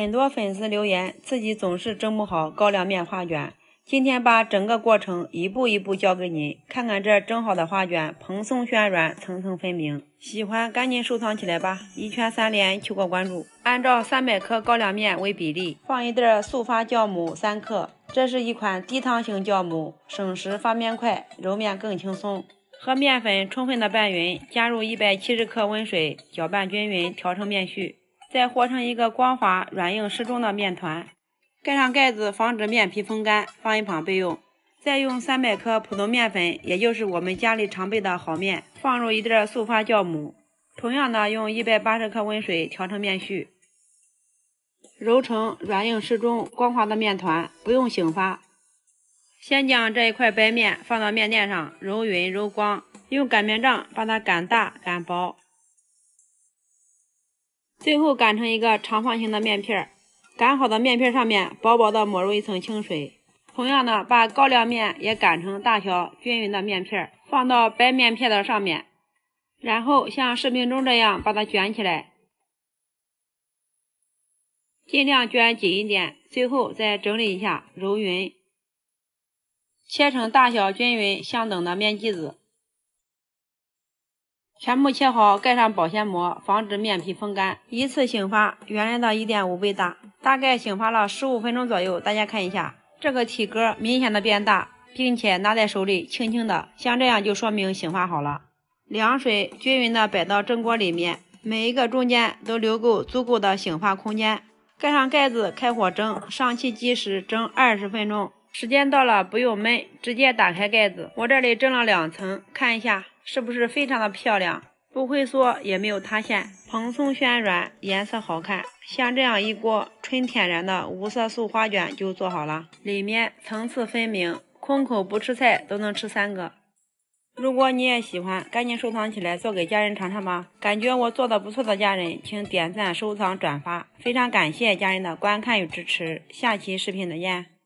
很多粉丝留言，自己总是蒸不好高粱面花卷。今天把整个过程一步一步教给您，看看这蒸好的花卷蓬松暄软，层层分明。喜欢赶紧收藏起来吧！一圈三连，求个关注。按照三百克高粱面为比例，放一袋速发酵母三克，这是一款低糖型酵母，省时发面快，揉面更轻松。和面粉充分的拌匀，加入一百七十克温水，搅拌均匀，调成面絮。再和成一个光滑、软硬适中的面团，盖上盖子，防止面皮风干，放一旁备用。再用三百克普通面粉，也就是我们家里常备的好面，放入一袋速发酵母。同样的，用一百八十克温水调成面絮，揉成软硬适中、光滑的面团，不用醒发。先将这一块白面放到面垫上揉匀揉光，用擀面杖把它擀大擀薄。最后擀成一个长方形的面片儿，擀好的面片上面薄薄的抹入一层清水。同样的，把高粱面也擀成大小均匀的面片儿，放到白面片的上面，然后像视频中这样把它卷起来，尽量卷紧一点。最后再整理一下，揉匀，切成大小均匀相等的面剂子。全部切好，盖上保鲜膜，防止面皮风干。一次醒发，原来的一点五倍大，大概醒发了十五分钟左右。大家看一下，这个体格明显的变大，并且拿在手里轻轻的，像这样就说明醒发好了。凉水均匀的摆到蒸锅里面，每一个中间都留够足够的醒发空间，盖上盖子，开火蒸，上汽及时蒸二十分钟。时间到了，不用焖，直接打开盖子。我这里蒸了两层，看一下。是不是非常的漂亮？不会缩，也没有塌陷，蓬松暄软，颜色好看。像这样一锅纯天然的无色素花卷就做好了，里面层次分明，空口不吃菜都能吃三个。如果你也喜欢，赶紧收藏起来做给家人尝尝吧。感觉我做的不错的家人，请点赞、收藏、转发，非常感谢家人的观看与支持。下期视频再见。